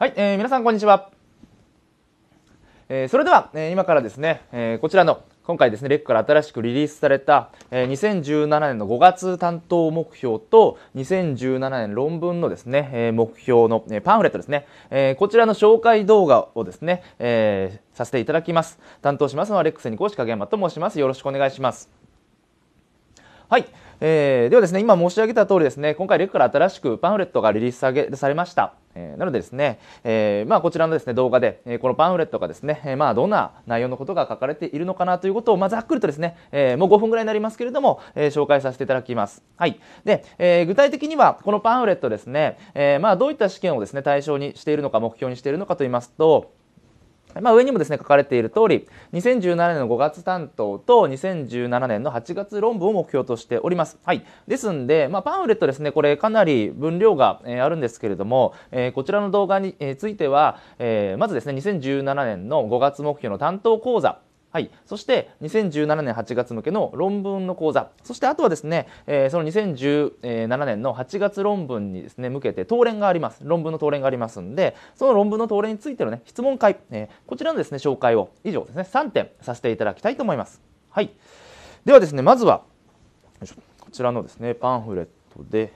はい、えー、皆さんこんにちは。えー、それでは、えー、今からですね、えー、こちらの今回ですね、レックから新しくリリースされた、えー、2017年の5月担当目標と2017年論文のですね、えー、目標の、えー、パンフレットですね、えー、こちらの紹介動画をですね、えー、させていただきます。担当しますのはレックスに講師影山と申します。よろしくお願いします。はい、えー、ではですね、今申し上げた通りですね、今回レックから新しくパンフレットがリリースされました。えー、なのでですね、えー、まあ、こちらのですね動画で、えこのパンフレットがですね、えまあ、どんな内容のことが書かれているのかなということを、まあ、ざっくりとですね、えもう5分ぐらいになりますけれども、え紹介させていただきます。はい、で、え具体的にはこのパンフレットですね、えまあ、どういった試験をですね対象にしているのか目標にしているのかと言いますとまあ、上にもですね書かれている通り2017年の5月担当と2017年の8月論文を目標としております。はい、ですんで、まあ、パンフレットですねこれかなり分量が、えー、あるんですけれども、えー、こちらの動画に、えー、ついては、えー、まずですね2017年の5月目標の担当講座はい、そして2017年8月向けの論文の講座そしてあとはですね、えー、その2017年の8月論文にですね向けて当連があります論文の当連がありますんでその論文の当連についてのね質問会、えー、こちらのですね紹介を以上ですね3点させていただきたいと思います。はい、ではですねまずはこちらのですねパンフレットで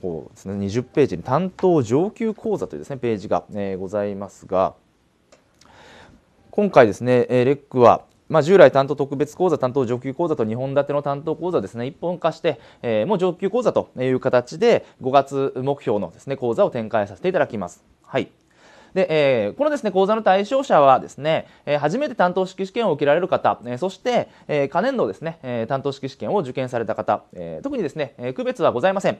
こうです、ね、20ページに「担当上級講座」というですねページが、えー、ございますが。今回ですね、えー、レックはまあ、従来担当特別講座、担当上級講座と2本立ての担当講座ですね、一本化して、えー、もう上級講座という形で5月目標のですね、講座を展開させていただきます。はい。で、えー、このですね、講座の対象者はですね、えー、初めて担当式試験を受けられる方、えー、そして、えー、可年度ですね、えー、担当式試験を受験された方、えー、特にですね、えー、区別はございません。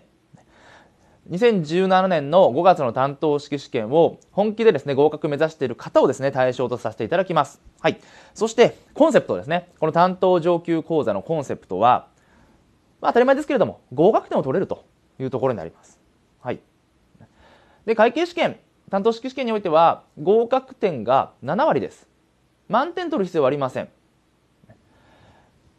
2017年の5月の担当式試験を本気でですね合格目指している方をですね対象とさせていただきます。はい、そしてコンセプトですねこの担当上級講座のコンセプトは、まあ、当たり前ですけれども合格点を取れるというところになります。はい、で会計試験担当式試験においては合格点が7割です。満点取る必要はありません。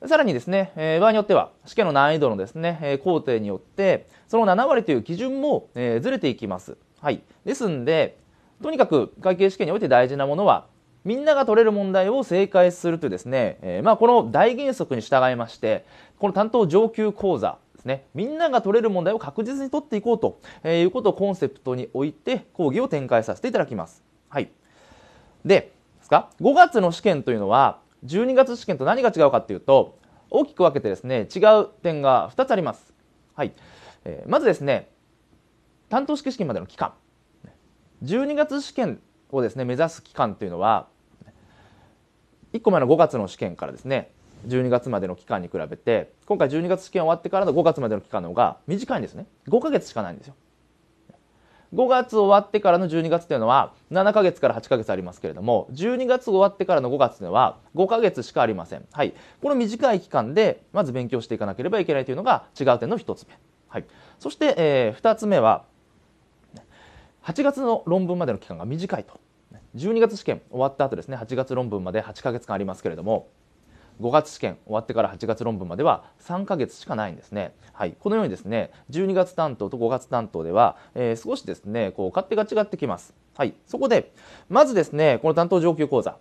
さらにですね、え場合によっては試験の難易度のですね、え工程によってその7割という基準も、えずれていきます。はい、ですんでとにかく会計試験において大事なものはみんなが取れる問題を正解するというですね、えまあ、この大原則に従いましてこの担当上級講座ですねみんなが取れる問題を確実に取っていこうと、いうことをコンセプトにおいて講義を展開させていただきます。はい、でですか5月の試験というのは12月試験と何が違うかというと大きく分けてですね違う点が2つあります。はい、えー、まずですね担当式試験までの期間12月試験をですね目指す期間というのは1個前の5月の試験からですね12月までの期間に比べて今回12月試験終わってからの5月までの期間の方が短いんですね5ヶ月しかないんですよ5月終わってからの12月というのは7ヶ月から8ヶ月ありますけれども12月終わってからの5月というのは5ヶ月しかありません、はい、この短い期間でまず勉強していかなければいけないというのが違う点の1つ目、はい、そして、えー、2つ目は8月の論文までの期間が短いと12月試験終わった後ですね8月論文まで8ヶ月間ありますけれども5月試験終わってから8月論文までは3ヶ月しかないんですね。はい、このようにですね12月担当と5月担当では、えー、少しですねこう勝手が違ってきます。はい、そこでまずですねこの担当上級講座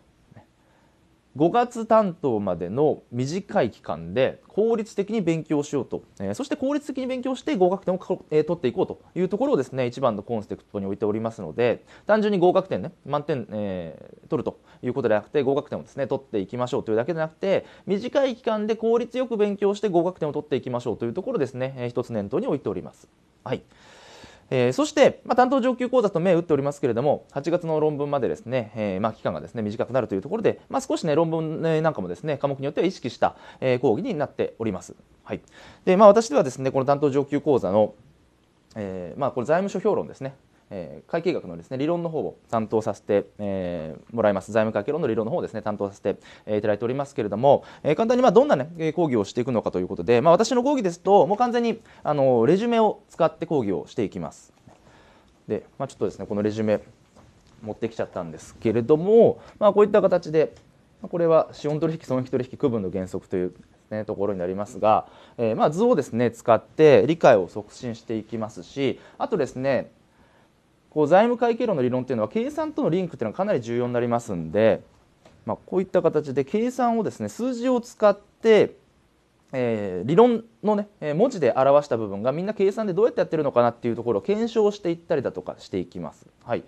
5月担当までの短い期間で効率的に勉強しようと、えー、そして効率的に勉強して合格点を、えー、取っていこうというところをですね一番のコンセプトに置いておりますので単純に合格点ね満点、えー、取るということではなくて合格点をですね取っていきましょうというだけでなくて短い期間で効率よく勉強して合格点を取っていきましょうというところですね、えー、一つ念頭に置いております。はいえー、そして、まあ、担当上級講座と目打っておりますけれども、8月の論文までですね、えー、まあ、期間がですね、短くなるというところで、まあ、少しね、論文、ね、なんかもですね、科目によっては意識した、えー、講義になっております。はい。で、まあ、私ではですね、この担当上級講座の、えー、まあ、これ財務諸評論ですね。えー、会計学のですね理論の方を担当させて、えー、もらいます財務会計論の理論の方をですね担当させて、えー、いただいておりますけれども、えー、簡単にまあどんなね講義をしていくのかということで、まあ、私の講義ですともう完全にあのレジュメを使って講義をしていきます。で、まあ、ちょっとですねこのレジュメ持ってきちゃったんですけれども、まあ、こういった形でこれは資本取引損益取引区分の原則というね、ところになりますが、えー、まあ図をですね使って理解を促進していきますしあとですねこう財務会計論の理論っていうのは計算とのリンクっていうのはかなり重要になりますんで、まあ、こういった形で計算をですね数字を使って、えー、理論のね文字で表した部分がみんな計算でどうやってやってるのかなっていうところを検証していったりだとかしていきます。はい、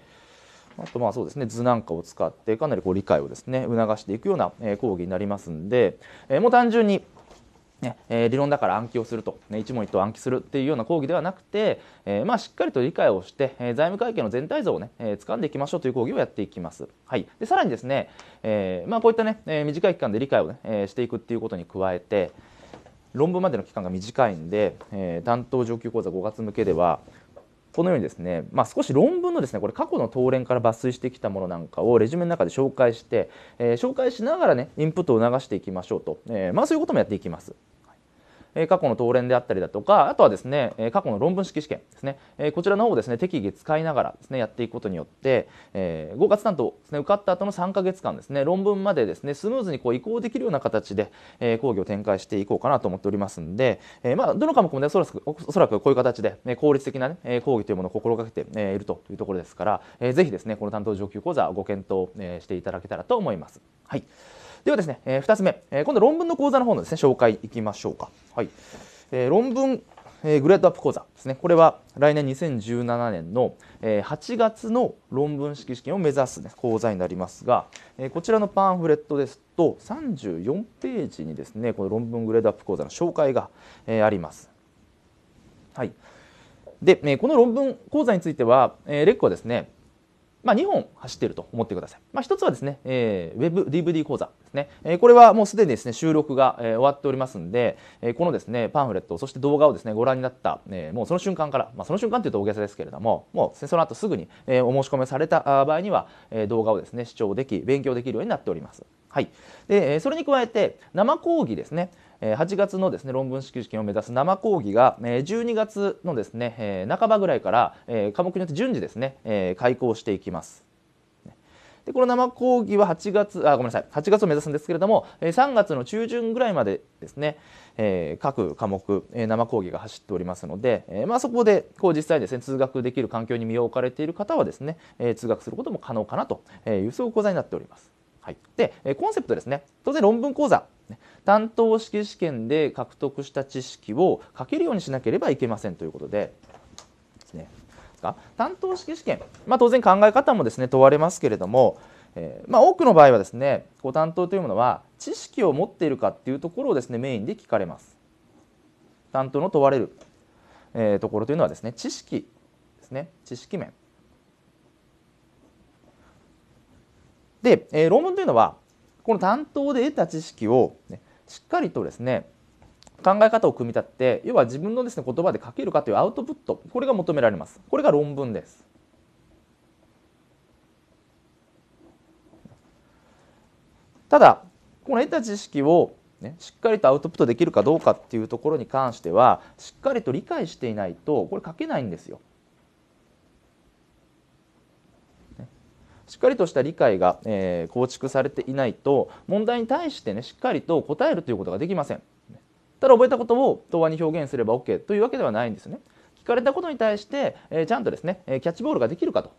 あとまあそうですね図なんかを使ってかなりこう理解をですね促していくような講義になりますんで、えー、もう単純にねえ理論だから暗記をすると、ね、一問一答暗記するっていうような講義ではなくて、えー、まあ、しっかりと理解をして、えー、財務会計の全体像をね、えー、掴んでいきましょうという講義をやっていきます。はい、でさらにですね、えー、まあ、こういったね、え短い期間で理解をね、えしていくっていうことに加えて論文までの期間が短いんで、え担当上級講座5月向けではこのようにですね、まあ、少し論文のですねこれ過去の東連から抜粋してきたものなんかをレジュメの中で紹介して、えー、紹介しながらねインプットを促していきましょうと、えー、まあそういうこともやっていきます。過去の答連であったりだとかあとはですね過去の論文式試験ですねこちらの方をですね適宜使いながらですねやっていくことによって合格担当ですね受かった後の3か月間ですね論文までですねスムーズにこう移行できるような形で講義を展開していこうかなと思っておりますんでまあどの科目もねおそらくおそらくこういう形で効率的なね講義というものを心がけているというところですからぜひですねこの担当上級講座ご検討していただけたらと思います。はいではですね、えー、2つ目、えー、今度論文の講座の方のですね、紹介いきましょうか。はい。えー、論文、えー、グレードアップ講座ですね。これは来年2017年の、えー、8月の論文式試験を目指す、ね、講座になりますが、えー、こちらのパンフレットですと34ページにですね、この論文グレードアップ講座の紹介が、えー、あります。はい。で、この論文講座については、えー、レックはですね、まあ、2本走っていると思ってください。まあ、1つはですね、えー、WebDVD 講座ですね、えー、これはもうすでにですね収録が、えー、終わっておりますんで、えー、このですねパンフレット、そして動画をですねご覧になった、えー、もうその瞬間から、まあ、その瞬間というと大げさですけれども、もうその後すぐに、えー、お申し込みされた場合には、えー、動画をですね視聴でき、勉強できるようになっております。はい、でそれに加えて生講義ですね、8月のですね論文式試験を目指す生講義が12月のですね半ばぐらいから科目によって順次ですね開講していきます。でこの生講義は8月あごめんなさい8月を目指すんですけれども3月の中旬ぐらいまでですね、各科目生講義が走っておりますので、まあ、そこでこう実際ですね通学できる環境に身を置かれている方はですね、通学することも可能かなというそういう講座になっております。はい、でコンセプトですね当然論文講座担当式試験で獲得した知識を書けるようにしなければいけませんということでですね担当式試験、まあ、当然考え方もですね問われますけれども、えー、まあ、多くの場合はですねご担当というものは知識を持っているかっていうところをですねメインで聞かれます。担当の問われる、えー、ところというのはですね知識ですね知識面で、えー、論文というのはこの担当で得た知識を、ね、しっかりとですね考え方を組み立てて要は自分のですね言葉で書けるかというアウトプットこれが求められますこれが論文ですただこの得た知識を、ね、しっかりとアウトプットできるかどうかっていうところに関してはしっかりと理解していないとこれ書けないんですよしっかりとした理解が、えー、構築されていないと問題に対してねしっかりと答えるということができませんただ覚えたことを答案に表現すれば OK というわけではないんですね聞かれたことに対して、えー、ちゃんとですねキャッチボールができるかと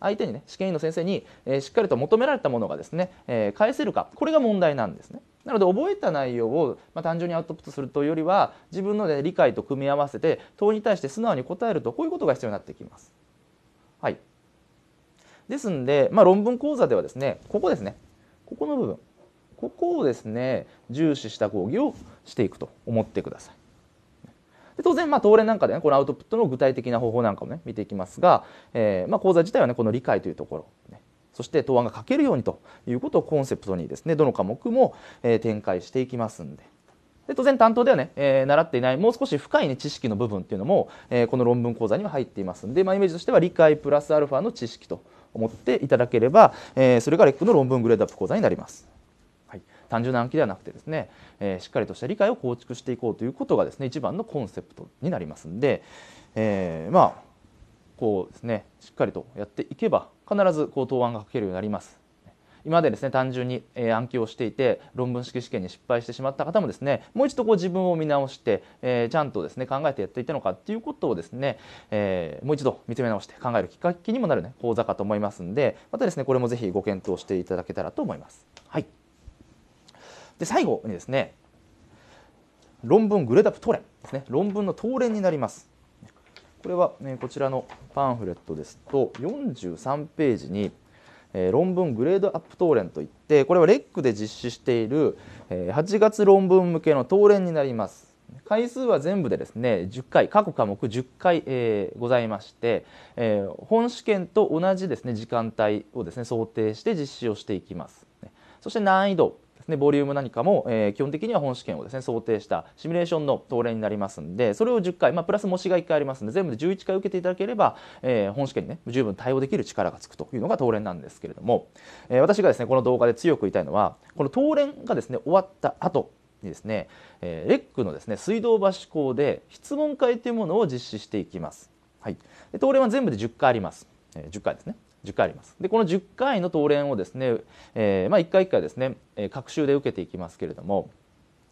相手にね試験員の先生に、えー、しっかりと求められたものがですね、えー、返せるかこれが問題なんですね。なので覚えた内容を、まあ、単純にアウトプットするというよりは自分の、ね、理解と組み合わせて問いに対して素直に答えるとこういうことが必要になってきます。はいですんで、まあ、論文講座ではですねここですねここの部分ここをですね重視した講義をしていくと思ってください。で当然、まあ、東連なんかでねこのアウトプットの具体的な方法なんかもね見ていきますが、えー、まあ、講座自体はねこの理解というところ、ね、そして答案が書けるようにということをコンセプトにですねどの科目も、えー、展開していきますんで。で当然担当ではね、えー、習っていないもう少し深い、ね、知識の部分っていうのも、えこの論文講座には入っていますんで、まあ、イメージとしては理解プラスアルファの知識と思っていただければ、えそれがレックの論文グレードアップ講座になります。単純な暗記ではなくてですね、えしっかりとした理解を構築していこうということがですね一番のコンセプトになりますんで、えまあこうですねしっかりとやっていけば必ずこう答案が書けるようになります。今までですね単純に、暗記をしていて論文式試験に失敗してしまった方もですねもう一度こう自分を見直して、えー、ちゃんとですね考えてやっていたのかっていうことをですね、えー、もう一度見つめ直して考えるきっかけにもなる、ね、講座かと思いますんでまたですねこれもぜひご検討していただけたらと思います。はい、で最後にですね論文グレードアップトレンですね論文の東連になります。これは、ね、こちらのパンフレットですと43ページにえー、論文グレードアップ答練といってこれはレックで実施している、えー、8月論文向けの答練になります回数は全部でですね10回各科目10回、えー、ございまして、えー、本試験と同じですね時間帯をですね想定して実施をしていきますそして難易度でボリューム何かも、えー、基本的には本試験をですね想定したシミュレーションの答例になりますんでそれを10回、まあ、プラス模試が1回ありますので全部で11回受けていただければ、えー、本試験にね十分対応できる力がつくというのが答連なんですけれども、えー、私がですねこの動画で強く言いたいのはこの答連がですね終わった後にですね、えー、レックのですね水道橋校で質問会というものを実施していきます。はい、で東連は全部で10回あります。え10回ですね。10回あります。でこの10回の答練をですね、えー、まあ、1回1回ですね、えー、週で受けていきますけれども、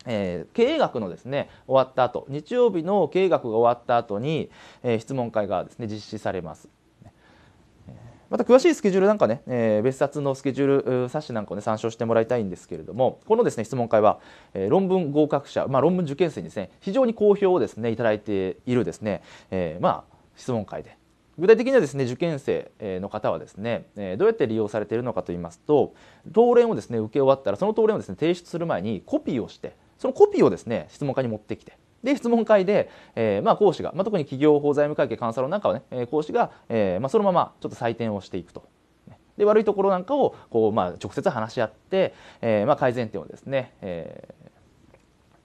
えー、経営学のですね終わった後日曜日の経営学が終わった後に、え質問会がですね実施されます。また詳しいスケジュールなんかね、えー、別冊のスケジュール冊子なんかをね参照してもらいたいんですけれどもこのですね質問会は、えー、論文合格者、まあ、論文受験生にですね非常に好評をですねいただいているですね、えー、まあ質問会で具体的にはですね受験生の方はですねどうやって利用されているのかといいますと答練をですね受け終わったらその答練をですね提出する前にコピーをしてそのコピーをですね質問家に持ってきてで質問会で、えー、まあ、講師が、まあ、特に企業法財務会計監査論なんかはね、え講師が、えー、まあ、そのままちょっと採点をしていくと。で悪いところなんかをこう、まあ、直接話し合って、えまあ、改善点をですね、え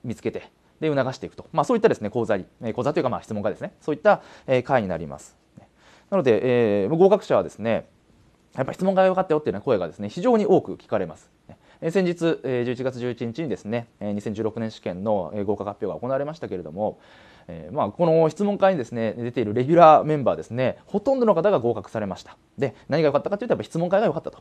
見つけてで促していくと、まあ、そういったですね講座に講座というかまあ質問がですねそういった会になります。なので、えー、合格者はですねやっぱ質問が良かったよっていう声がですね非常に多く聞かれます。先日、え11月11日にですね、え2016年試験の合格発表が行われましたけれども、えまあ、この質問会にですね出ているレギュラーメンバーですねほとんどの方が合格されましたで何が良かったかというとやっぱ質問会が良かったと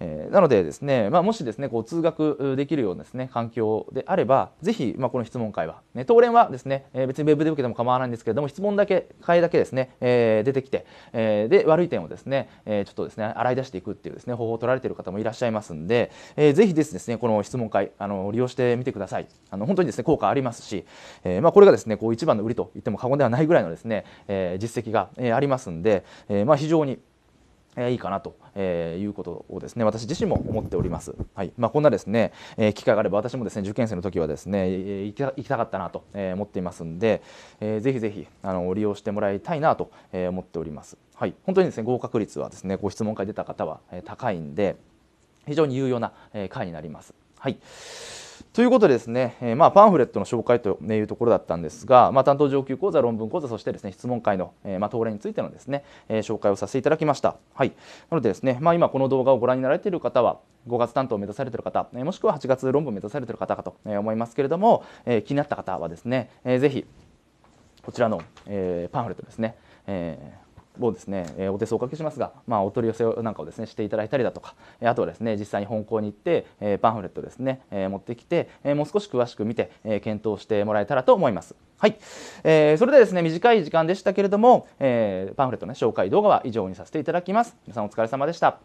えー、なのでですね、まあ、もしですねこう通学できるようなです、ね、環境であればぜひ、まあ、この質問会は、ね、当連はですね、えー、別にウェブで受けても構わないんですけれども質問だけ会だけですね、えー、出てきて、えー、で悪い点をですね、えー、ちょっとですね洗い出していくっていうですね方法を取られている方もいらっしゃいますんで、えー、ぜひですねこの質問会あの利用してみてくださいあの本当にですね効果ありますし、えーまあ、これがですねこう一番の売りと言っても過言ではないぐらいのですね、えー、実績が、えありますんで、えーまあ、非常にえいいかなと、えいうことをですね私自身も思っております。はいまあ、こんなですね、え機会があれば私もですね受験生の時はですね行き行きたかったなと、え思っていますんで、えー、ぜひぜひあの利用してもらいたいなと、え思っております。はい、本当にですね合格率はですねご質問会出た方は、え高いんで非常に有用な、えー、会になります。はいということでですね、えー、まあ、パンフレットの紹介というところだったんですが、まあ、担当上級講座、論文講座、そしてですね質問会の、えー、まあ、討についてのですね、えー、紹介をさせていただきました。はい、なのでですね、ま今この動画をご覧になられている方は、5月担当を目指されている方、えもしくは8月論文を目指されている方かと思いますけれども、え気になった方はですね、えー、ぜひこちらの、えパンフレットですね、えーをですね、えお手数をおかけしますが、まあ、お取り寄せなんかをですねしていただいたりだとかあとはですね実際に本校に行って、えパンフレットですね、え持ってきて、えもう少し詳しく見て、え検討してもらえたらと思います。はい、えー、それではですね短い時間でしたけれども、えパンフレットの、ね、紹介動画は以上にさせていただきます。皆さんお疲れ様でした。